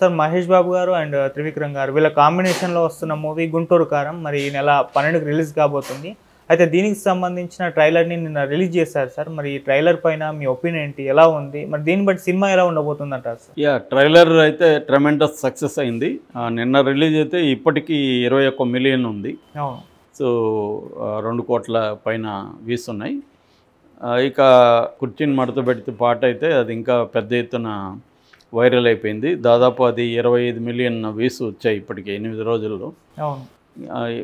sir Mahesh బాబు గారు and Trivikram గారు వీళ్ళ కాంబినేషన్లో వస్తున్న మూవీ గుంటూరు కారం మరి ఈ నెల పన్నెండుకి రిలీజ్ కాబోతుంది అయితే దీనికి సంబంధించిన ట్రైలర్ని నిన్న రిలీజ్ చేశారు సార్ మరి ఈ ట్రైలర్ పైన మీ ఒపీనియన్ ఏంటి ఎలా ఉంది మరి దీన్ని బట్టి సినిమా ఎలా ఉండబోతుంది అంటారు సార్ యా ట్రైలర్ అయితే ట్రమెండస్ సక్సెస్ అయింది నిన్న రిలీజ్ అయితే ఇప్పటికీ ఇరవై ఒక్క మిలియన్ ఉంది సో రెండు కోట్ల పైన వ్యూస్ ఉన్నాయి ఇక కుర్చీని మడత పెడితే పాట అయితే అది ఇంకా పెద్ద ఎత్తున వైరల్ అయిపోయింది దాదాపు అది ఇరవై ఐదు మిలియన్ వీస్ వచ్చాయి ఇప్పటికి ఎనిమిది రోజుల్లో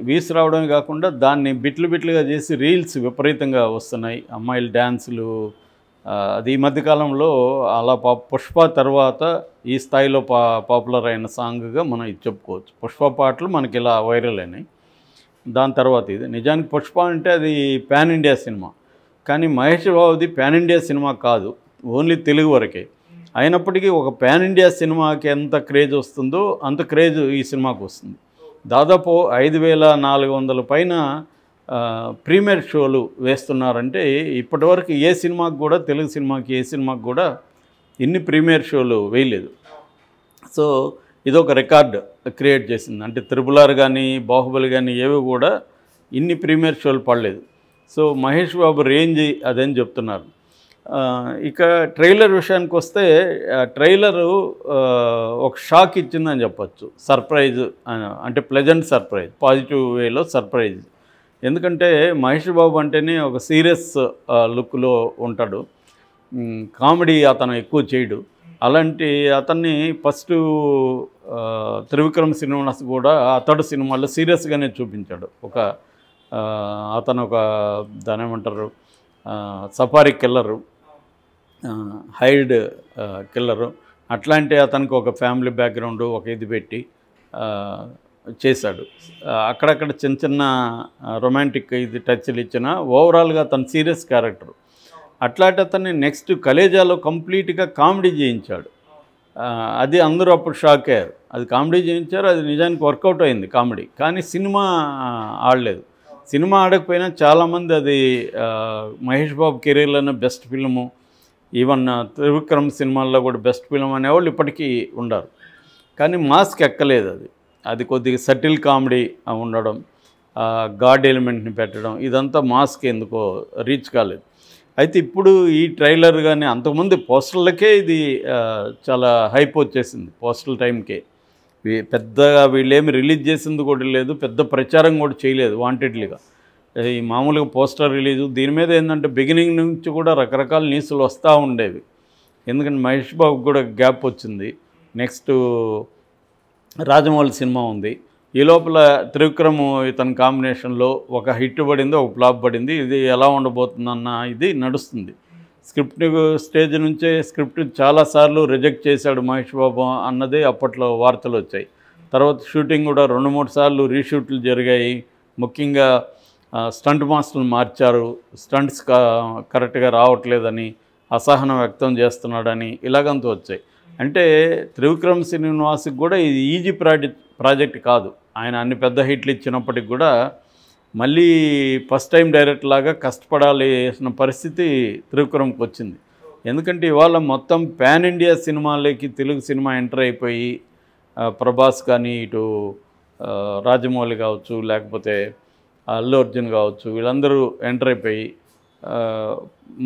వీస్ రావడమే కాకుండా దాన్ని బిట్లు బిట్లుగా చేసి రీల్స్ విపరీతంగా వస్తున్నాయి అమ్మాయిల డ్యాన్సులు అది ఈ మధ్యకాలంలో అలా పా పుష్ప తర్వాత ఈ స్థాయిలో పా పాపులర్ అయిన సాంగ్గా మనం ఇది చెప్పుకోవచ్చు పుష్ప పాటలు మనకి ఇలా వైరల్ అయినాయి దాని తర్వాత ఇది నిజానికి పుష్ప అంటే అది ప్యాన్ ఇండియా సినిమా కానీ మహేష్ బాబుది ప్యాన్ ఇండియా సినిమా కాదు ఓన్లీ తెలుగు వరకే అయినప్పటికీ ఒక పాన్ ఇండియా సినిమాకి ఎంత క్రేజ్ వస్తుందో అంత క్రేజ్ ఈ సినిమాకు వస్తుంది దాదాపు ఐదు వేల నాలుగు వందల పైన ప్రీమియర్ షోలు వేస్తున్నారంటే ఇప్పటివరకు ఏ సినిమాకి కూడా తెలుగు సినిమాకి ఏ సినిమాకి కూడా ఇన్ని ప్రీమియర్ షోలు వేయలేదు సో ఇదొక రికార్డ్ క్రియేట్ చేసింది అంటే త్రిబులార్ కానీ బాహుబలి కానీ ఏవి కూడా ఇన్ని ప్రీమియర్ షోలు పడలేదు సో మహేష్ బాబు రేంజ్ అదని చెప్తున్నారు ఇక ట్రైలర్ విషయానికి వస్తే ట్రైలరు ఒక షాక్ ఇచ్చిందని చెప్పచ్చు సర్ప్రైజ్ అంటే ప్లెజెంట్ సర్ప్రైజ్ పాజిటివ్ వేలో సర్ప్రైజ్ ఎందుకంటే మహేష్ బాబు అంటేనే ఒక సీరియస్ లుక్లో ఉంటాడు కామెడీ అతను ఎక్కువ చేయడు అలాంటి అతన్ని ఫస్ట్ త్రివిక్రమ్ సినిమాస్ కూడా అతడు సినిమాల్లో సీరియస్గానే చూపించాడు ఒక అతను ఒక దాని ఏమంటారు సఫారీ కిల్లరు హైడ్ కిల్లరు అట్లాంటి అతనికి ఒక ఫ్యామిలీ బ్యాక్గ్రౌండ్ ఒక ఇది పెట్టి చేశాడు అక్కడక్కడ చిన్న చిన్న రొమాంటిక్ ఇది టచ్లు ఇచ్చిన ఓవరాల్గా అతను సీరియస్ క్యారెక్టర్ అట్లాంటి అతన్ని నెక్స్ట్ కలేజాలో కంప్లీట్గా కామెడీ చేయించాడు అది అందరూ అప్పుడు షాక్ అయ్యారు అది కామెడీ చేయించారు అది నిజానికి వర్కౌట్ అయింది కామెడీ కానీ సినిమా ఆడలేదు సినిమా ఆడకపోయినా చాలామంది అది మహేష్ బాబు కెరీర్లోనే బెస్ట్ ఫిల్ము ఈవన్ త్రివిక్రమ్ సినిమాల్లో కూడా బెస్ట్ ఫిలిం అనేవాళ్ళు ఇప్పటికీ ఉండరు కానీ మాస్క్ ఎక్కలేదు అది అది కొద్దిగా సటిల్ కామెడీ ఉండడం గాడ్ ఎలిమెంట్ని పెట్టడం ఇదంతా మాస్క్ ఎందుకో రీచ్ కాలేదు అయితే ఇప్పుడు ఈ ట్రైలర్ కానీ అంతకుముందు పోస్టర్లకే ఇది చాలా హైప్ వచ్చేసింది పోస్టల్ టైంకే పెద్దగా వీళ్ళేమి రిలీజ్ చేసింది కూడా లేదు పెద్ద ప్రచారం కూడా చేయలేదు వాంటెడ్లీగా ఈ మామూలుగా పోస్టర్ రిలీజు దీని మీద ఏంటంటే బిగినింగ్ నుంచి కూడా రకరకాల న్యూస్లు వస్తూ ఉండేవి ఎందుకంటే మహేష్ బాబు కూడా గ్యాప్ వచ్చింది నెక్స్ట్ రాజమౌళి సినిమా ఉంది ఈ లోపల త్రివిక్రమ్ ఇతని కాంబినేషన్లో ఒక హిట్ పడింది ఒక ఫ్లాప్ పడింది ఇది ఎలా ఉండబోతుందన్న ఇది నడుస్తుంది స్క్రిప్ట్ స్టేజ్ నుంచే స్క్రిప్ట్ చాలాసార్లు రిజెక్ట్ చేశాడు మహేష్ బాబు అన్నది అప్పట్లో వార్తలు వచ్చాయి తర్వాత షూటింగ్ కూడా రెండు మూడు సార్లు రీషూట్లు జరిగాయి ముఖ్యంగా స్టంట్ మాస్టర్ని మార్చారు స్టంట్స్ కరెక్ట్గా రావట్లేదని అసహనం వ్యక్తం చేస్తున్నాడని ఇలాగంతా వచ్చాయి అంటే త్రివిక్రమ్ శ్రీనివాస్కి కూడా ఇది ఈజీ ప్రాజెక్ట్ ప్రాజెక్ట్ కాదు ఆయన అన్ని పెద్ద హిట్లు ఇచ్చినప్పటికి కూడా మళ్ళీ ఫస్ట్ టైం డైరెక్ట్ లాగా కష్టపడాల్సిన పరిస్థితి త్రివిక్రమ్కి వచ్చింది ఎందుకంటే ఇవాళ మొత్తం పాన్ ఇండియా సినిమాలకి తెలుగు సినిమా ఎంటర్ అయిపోయి ప్రభాస్ కానీ ఇటు రాజమౌళి కావచ్చు లేకపోతే అల్లు అర్జున్ కావచ్చు వీళ్ళందరూ ఎంటర్ అయిపోయి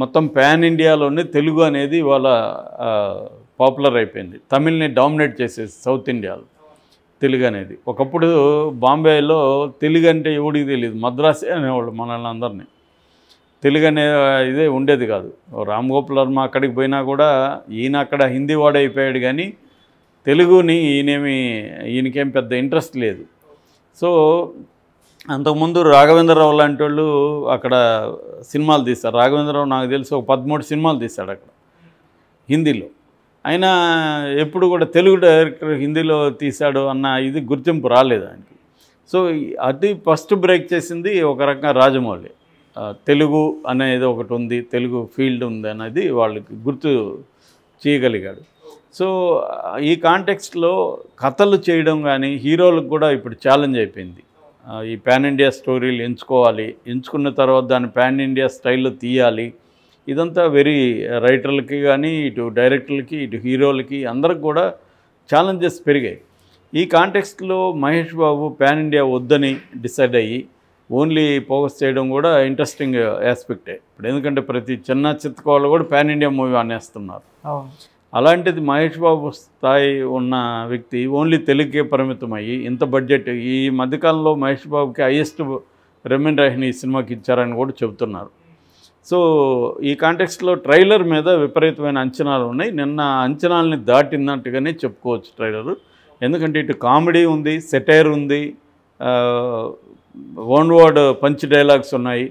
మొత్తం ప్యాన్ ఇండియాలోనే తెలుగు అనేది ఇవాళ పాపులర్ అయిపోయింది తమిళ్ని డామినేట్ చేసేసి సౌత్ ఇండియాలో తెలుగు అనేది ఒకప్పుడు బాంబేలో తెలుగు అంటే ఎవడికి తెలియదు మద్రాసే అనేవాళ్ళు మనల్ని అందరినీ తెలుగు అనే ఇదే ఉండేది కాదు రామ్ గోపాల్ వర్మ అక్కడికి పోయినా కూడా ఈయన అక్కడ హిందీ వాడైపోయాడు కానీ తెలుగుని ఈయనేమి ఈయనకేం పెద్ద ఇంట్రెస్ట్ లేదు సో అంతకుముందు రాఘవేంద్రరావు లాంటి వాళ్ళు అక్కడ సినిమాలు తీస్తారు రాఘవేంద్రరావు నాకు తెలిసి ఒక పదమూడు సినిమాలు తీస్తాడు అక్కడ హిందీలో ఆయన ఎప్పుడు కూడా తెలుగు డైరెక్టర్ హిందీలో తీశాడు అన్న ఇది గుర్తింపు రాలేదు ఆయనకి సో అది ఫస్ట్ బ్రేక్ చేసింది ఒక రకంగా రాజమౌళి తెలుగు అనేది ఒకటి ఉంది తెలుగు ఫీల్డ్ ఉంది అనేది వాళ్ళకి గుర్తు చేయగలిగాడు సో ఈ కాంటెక్స్ట్లో కథలు చేయడం కానీ హీరోలకు కూడా ఇప్పుడు ఛాలెంజ్ అయిపోయింది ఈ పాన్ ఇండియా స్టోరీలు ఎంచుకోవాలి ఎంచుకున్న తర్వాత దాన్ని పాన్ ఇండియా స్టైల్లో తీయాలి ఇదంతా వెరీ రైటర్లకి కానీ ఇటు డైరెక్టర్లకి ఇటు హీరోలకి అందరికి కూడా ఛాలెంజెస్ పెరిగాయి ఈ కాంటెక్స్ట్లో మహేష్ బాబు పాన్ ఇండియా వద్దని డిసైడ్ అయ్యి ఓన్లీ ఫోకస్ చేయడం కూడా ఇంట్రెస్టింగ్ ఆస్పెక్టే ఇప్పుడు ఎందుకంటే ప్రతి చిన్న చిత్తకోళ్ళు కూడా ప్యాన్ ఇండియా మూవీ అనేస్తున్నారు అలాంటిది మహేష్ బాబు స్థాయి ఉన్న వ్యక్తి ఓన్లీ తెలుగుకే పరిమితం అయ్యి ఇంత బడ్జెట్ ఈ మధ్యకాలంలో మహేష్ బాబుకి హయ్యెస్ట్ రెమిన్ ఈ సినిమాకి ఇచ్చారని కూడా చెబుతున్నారు సో ఈ కాంటెక్స్లో ట్రైలర్ మీద విపరీతమైన అంచనాలు ఉన్నాయి నిన్న అంచనాలని దాటినట్టుగానే చెప్పుకోవచ్చు ట్రైలరు ఎందుకంటే ఇటు కామెడీ ఉంది సెటైర్ ఉంది వన్ వర్డ్ పంచ్ డైలాగ్స్ ఉన్నాయి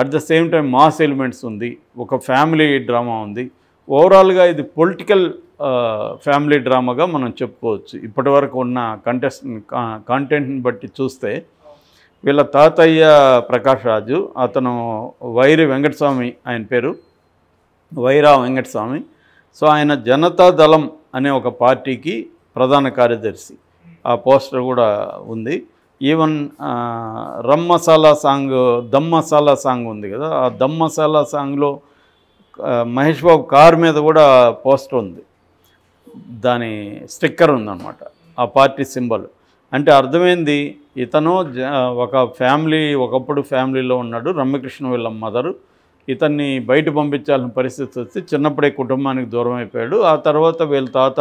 at the same time mass elements ఉంది ఒక ఫ్యామిలీ డ్రామా ఉంది ఓవరాల్గా ఇది పొలిటికల్ ఫ్యామిలీ డ్రామాగా మనం చెప్పుకోవచ్చు ఇప్పటి వరకు ఉన్న కంటెస్ట్ కాంటెంట్ని బట్టి చూస్తే వీళ్ళ తాతయ్య ప్రకాష్ రాజు అతను వైరి వెంకటస్వామి ఆయన పేరు వైరా వెంకటస్వామి సో ఆయన జనతా దళం అనే ఒక పార్టీకి ప్రధాన కార్యదర్శి ఆ పోస్టర్ కూడా ఉంది ఈవెన్ రమ్మసాలా సాంగ్ దమ్ మసాలా సాంగ్ ఉంది కదా ఆ దమ్ మసాలా సాంగ్లో మహేష్ బాబు కారు మీద కూడా పోస్టర్ ఉంది దాని స్టిక్కర్ ఉందన్నమాట ఆ పార్టీ సింబల్ అంటే అర్థమైంది ఇతను ఒక ఫ్యామిలీ ఒకప్పుడు ఫ్యామిలీలో ఉన్నాడు రమ్యకృష్ణ వీళ్ళ మదరు ఇతన్ని బయట పంపించాల్సిన పరిస్థితి వస్తే చిన్నప్పుడే కుటుంబానికి దూరం అయిపోయాడు ఆ తర్వాత వీళ్ళ తాత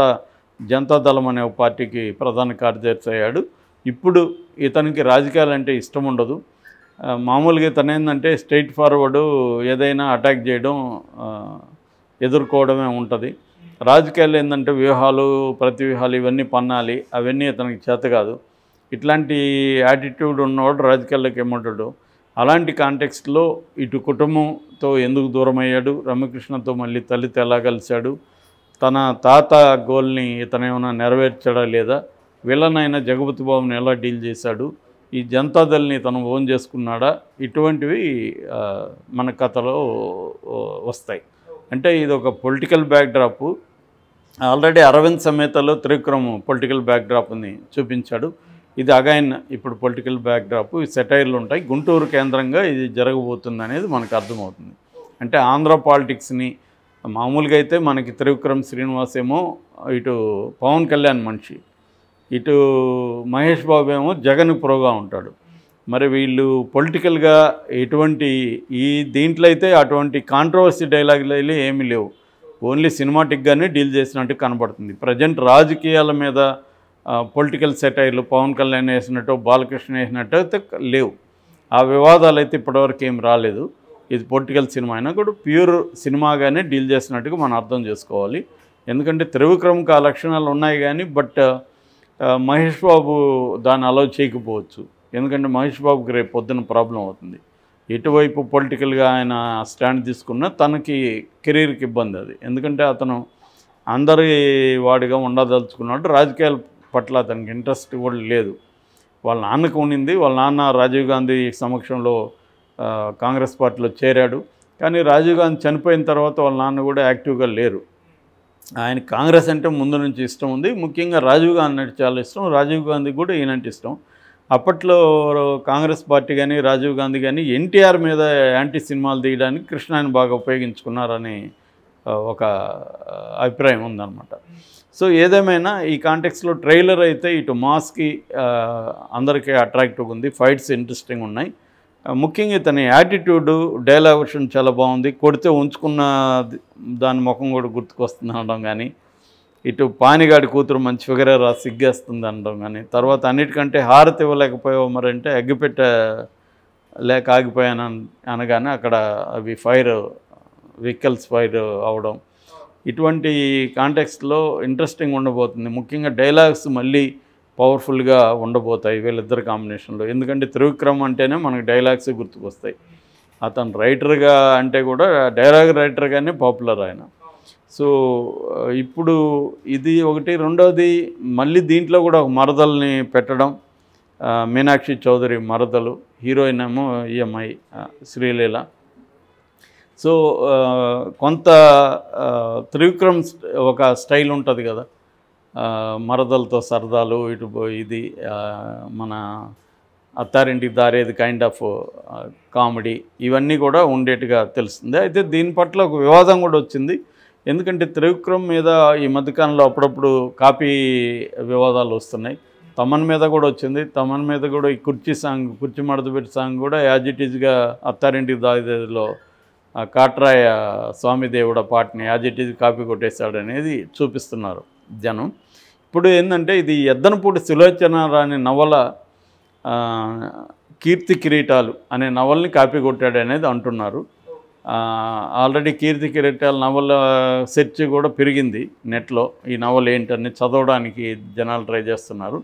జనతాదళం అనే పార్టీకి ప్రధాన కార్యదర్శి అయ్యాడు ఇప్పుడు ఇతనికి రాజకీయాలు అంటే ఇష్టం ఉండదు మామూలుగా తను ఏంటంటే స్ట్రైట్ ఫార్వర్డు ఏదైనా అటాక్ చేయడం ఎదుర్కోవడమే ఉంటుంది రాజకీయాలు ఏంటంటే వ్యూహాలు ప్రతి వ్యూహాలు ఇవన్నీ పన్నాలి అవన్నీ అతనికి చేత కాదు ఇట్లాంటి యాటిట్యూడ్ ఉన్నవాడు రాజకీయాల్లోకి ఏమంటాడు అలాంటి కాంటెక్స్ట్లో ఇటు కుటుంబంతో ఎందుకు దూరం అయ్యాడు రామకృష్ణతో మళ్ళీ తల్లితో ఎలా కలిశాడు తన తాత గోల్ని ఇతనేమైనా నెరవేర్చడా లేదా వీళ్ళనైనా జగపతి బాబుని ఎలా డీల్ చేశాడు ఈ జనతాదల్ని తను ఓన్ చేసుకున్నాడా ఇటువంటివి మన కథలో వస్తాయి అంటే ఇది ఒక పొలిటికల్ బ్యాక్డ్రాప్ ఆల్రెడీ అరవింద్ సమేతలో త్రివిక్రమ్ పొలిటికల్ బ్యాక్డ్రాప్ని చూపించాడు ఇది అగైన్ ఇప్పుడు పొలిటికల్ బ్యాక్డ్రాప్ ఈ సెటైర్లు ఉంటాయి గుంటూరు కేంద్రంగా ఇది జరగబోతుంది అనేది మనకు అర్థమవుతుంది అంటే ఆంధ్ర పాలిటిక్స్ని మామూలుగా అయితే మనకి త్రివిక్రమ్ శ్రీనివాస్ ఏమో ఇటు పవన్ కళ్యాణ్ మనిషి ఇటు మహేష్ బాబు ఏమో జగన్ ప్రోగా ఉంటాడు మరి వీళ్ళు పొలిటికల్గా ఎటువంటి ఈ దీంట్లో అయితే అటువంటి కాంట్రవర్సీ డైలాగులు ఏమీ లేవు ఓన్లీ సినిమాటిక్గానే డీల్ చేసినట్టు కనబడుతుంది ప్రజెంట్ రాజకీయాల మీద పొలిటికల్ సెటైర్లు పవన్ కళ్యాణ్ వేసినట్టు బాలకృష్ణ వేసినట్టు అయితే లేవు ఆ వివాదాలు అయితే ఇప్పటివరకు ఏం రాలేదు ఇది పొలిటికల్ సినిమా అయినా కూడా ప్యూర్ సినిమాగానే డీల్ చేసినట్టుగా మనం అర్థం చేసుకోవాలి ఎందుకంటే త్రివిక్రమ్కి ఆ లక్షణాలు ఉన్నాయి కానీ బట్ మహేష్ బాబు దాన్ని అలౌ చేయకపోవచ్చు ఎందుకంటే మహేష్ బాబుకి రేపు పొద్దున ప్రాబ్లం అవుతుంది ఎటువైపు పొలిటికల్గా ఆయన స్టాండ్ తీసుకున్నా తనకి కెరీర్కి ఇబ్బంది అది ఎందుకంటే అతను అందరి వాడిగా ఉండదలుచుకున్నాడు రాజకీయాల పట్ల అతనికి ఇంట్రెస్ట్ కూడా లేదు వాళ్ళ నాన్నకు ఉండింది వాళ్ళ నాన్న రాజీవ్ గాంధీ సమక్షంలో కాంగ్రెస్ పార్టీలో చేరాడు కానీ రాజీవ్ గాంధీ చనిపోయిన తర్వాత వాళ్ళ నాన్న కూడా యాక్టివ్గా లేరు ఆయన కాంగ్రెస్ అంటే ముందు నుంచి ఇష్టం ఉంది ముఖ్యంగా రాజీవ్ గాంధీ అంటే చాలా ఇష్టం రాజీవ్ గాంధీ కూడా ఈయనంటే ఇష్టం అప్పట్లో కాంగ్రెస్ పార్టీ కానీ రాజీవ్ గాంధీ కానీ ఎన్టీఆర్ మీద యాంటీ సినిమాలు తీయడానికి కృష్ణాని బాగా ఉపయోగించుకున్నారని ఒక అభిప్రాయం ఉందన్నమాట సో ఏదేమైనా ఈ కాంటెక్స్లో ట్రైలర్ అయితే ఇటు మాస్కి అందరికీ అట్రాక్టివ్గా ఉంది ఫైట్స్ ఇంట్రెస్టింగ్ ఉన్నాయి ముఖ్యంగా ఇతని యాటిట్యూడ్ డైలావర్షన్ చాలా బాగుంది కొడితే ఉంచుకున్న దాని ముఖం కూడా గుర్తుకొస్తుంది అనడం కానీ ఇటు పానిగాడి కూతురు మంచి ఫిగర్ రా సిగ్గేస్తుంది అనడం కానీ తర్వాత అన్నిటికంటే హారతి ఇవ్వలేకపోయావు మరంటే అగ్గిపెట్ట లేక ఆగిపోయాను అనగానే అక్కడ అవి ఫైర్ వెహికల్స్ ఫైర్ అవడం ఇటువంటి కాంటెక్స్లో ఇంట్రెస్టింగ్ ఉండబోతుంది ముఖ్యంగా డైలాగ్స్ మళ్ళీ పవర్ఫుల్గా ఉండబోతాయి వీళ్ళిద్దరు కాంబినేషన్లో ఎందుకంటే త్రివిక్రమ్ అంటేనే మనకు డైలాగ్స్ గుర్తుకొస్తాయి అతను రైటర్గా అంటే కూడా డైలాగ్ రైటర్గానే పాపులర్ ఆయన సో ఇప్పుడు ఇది ఒకటి రెండవది మళ్ళీ దీంట్లో కూడా ఒక మరదల్ని పెట్టడం మీనాక్షి చౌదరి మరదలు హీరోయిన్ ఏమో ఈఎంఐ శ్రీలీల సో కొంత త్రివిక్రమ్ ఒక స్టైల్ ఉంటుంది కదా మరదలతో సరదాలు ఇటు ఇది మన అత్తారింటికి దారేది కైండ్ ఆఫ్ కామెడీ ఇవన్నీ కూడా ఉండేట్టుగా తెలుస్తుంది అయితే దీని పట్ల ఒక వివాదం కూడా వచ్చింది ఎందుకంటే త్రివిక్రమ్ మీద ఈ మధ్యకాలంలో అప్పుడప్పుడు కాపీ వివాదాలు వస్తున్నాయి తమన్ మీద కూడా వచ్చింది తమన్ మీద కూడా ఈ కుర్చీ సాంగ్ కుర్చీ మడతపెట్టి సాంగ్ కూడా యాజ్ ఇట్ ఈజ్గా అత్తారింటి దారిలో కాట్రాయ స్వామిదేవుడ పాటని యాజ్ ఇట్ ఈజ్ కాపీ కొట్టేశాడనేది చూపిస్తున్నారు జనం ఇప్పుడు ఏంటంటే ఇది ఎద్దనపూడి రాని నవల కీర్తి కిరీటాలు అనే నవల్ని కాపీ కొట్టాడు అనేది అంటున్నారు ఆల్రెడీ కీర్తి కిరీటాల నవల సెర్చ్ కూడా పెరిగింది నెట్లో ఈ నవల ఏంటని చదవడానికి జనాలు ట్రై చేస్తున్నారు